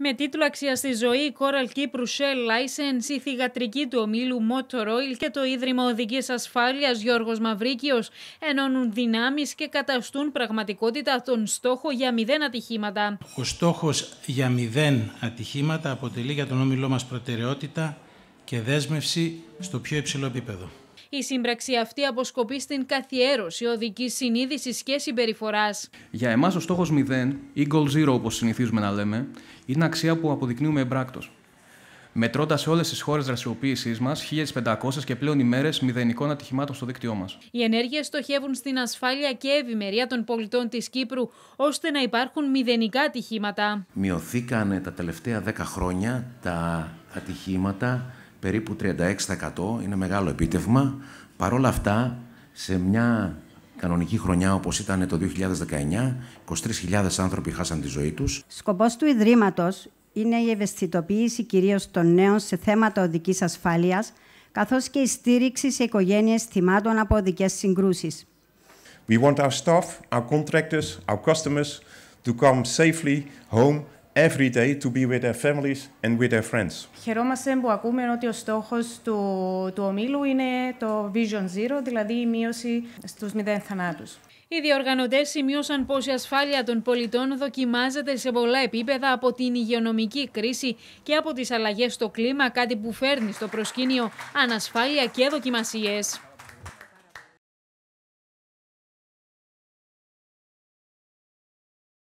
Με τίτλο Αξία στη ζωή, η Coral Κύπρου Shell License, η θηγατρική του ομίλου Motor Oil και το Ίδρυμα Οδικής Ασφάλειας Γιώργος Μαυρίκιος ενώνουν δυνάμεις και καταστούν πραγματικότητα τον στόχο για μηδέν ατυχήματα. Ο στόχος για μηδέν ατυχήματα αποτελεί για τον όμιλό μας προτεραιότητα και δέσμευση στο πιο υψηλό επίπεδο. Η σύμπραξη αυτή αποσκοπεί στην καθιέρωση οδική συνείδηση και συμπεριφοράς. Για εμάς, ο στόχος 0 ή goal zero, όπως συνηθίζουμε να λέμε, είναι αξία που αποδεικνύουμε εμπράκτος. Μετρώντας σε όλες τις χώρες δραστηριοποίησής μας 1.500 και πλέον ημέρες μηδενικών ατυχημάτων στο δίκτυό μας. Οι ενέργειες στοχεύουν στην ασφάλεια και ευημερία των πολιτών της Κύπρου, ώστε να υπάρχουν μηδενικά ατυχήματα. Μειωθήκαν τα τελευταία 10 χρόνια τα ατυχήματα περίπου 36% είναι μεγάλο επίτευγμα. Παρ' όλα αυτά, σε μια κανονική χρονιά όπως ήταν το 2019, 23.000 άνθρωποι χάσαν τη ζωή τους. Σκοπός του Ιδρύματος είναι η ευαισθητοποίηση κυρίως των νέων σε θέματα οδικής ασφάλειας, καθώς και η στήριξη σε οικογένειες θυμάτων από οδικές συγκρούσεις. We want our staff, our contractors, our customers to come safely home every day to Χαιρόμαστε που ακούμε ότι ο στόχος του, του ομίλου είναι το Vision Zero, δηλαδή η μείωση στους μηδέν θανάτους. Οι διοργανωτές σημείωσαν πως η ασφάλεια των πολιτών δοκιμάζεται σε πολλά επίπεδα από την υγειονομική κρίση και από τις αλλαγές στο κλίμα, κάτι που φέρνει στο προσκήνιο ανασφάλεια και δοκιμασίες.